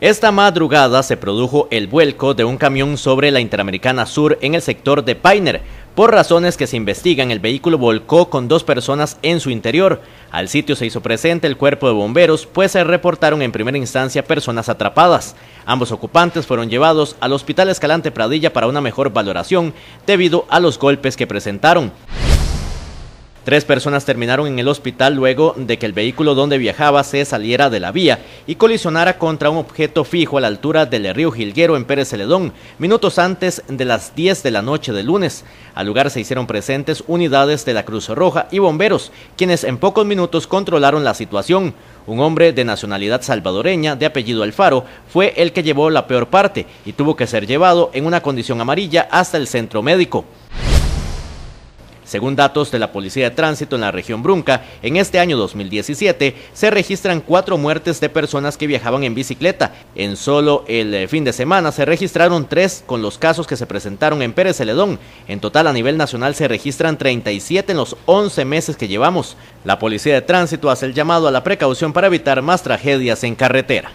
Esta madrugada se produjo el vuelco de un camión sobre la Interamericana Sur en el sector de Painer. Por razones que se investigan, el vehículo volcó con dos personas en su interior. Al sitio se hizo presente el cuerpo de bomberos, pues se reportaron en primera instancia personas atrapadas. Ambos ocupantes fueron llevados al Hospital Escalante Pradilla para una mejor valoración debido a los golpes que presentaron. Tres personas terminaron en el hospital luego de que el vehículo donde viajaba se saliera de la vía y colisionara contra un objeto fijo a la altura del río Gilguero en Pérez Celedón, minutos antes de las 10 de la noche de lunes. Al lugar se hicieron presentes unidades de la Cruz Roja y bomberos, quienes en pocos minutos controlaron la situación. Un hombre de nacionalidad salvadoreña, de apellido Alfaro, fue el que llevó la peor parte y tuvo que ser llevado en una condición amarilla hasta el centro médico. Según datos de la Policía de Tránsito en la región Brunca, en este año 2017 se registran cuatro muertes de personas que viajaban en bicicleta. En solo el eh, fin de semana se registraron tres con los casos que se presentaron en Pérez Celedón. En total a nivel nacional se registran 37 en los 11 meses que llevamos. La Policía de Tránsito hace el llamado a la precaución para evitar más tragedias en carretera.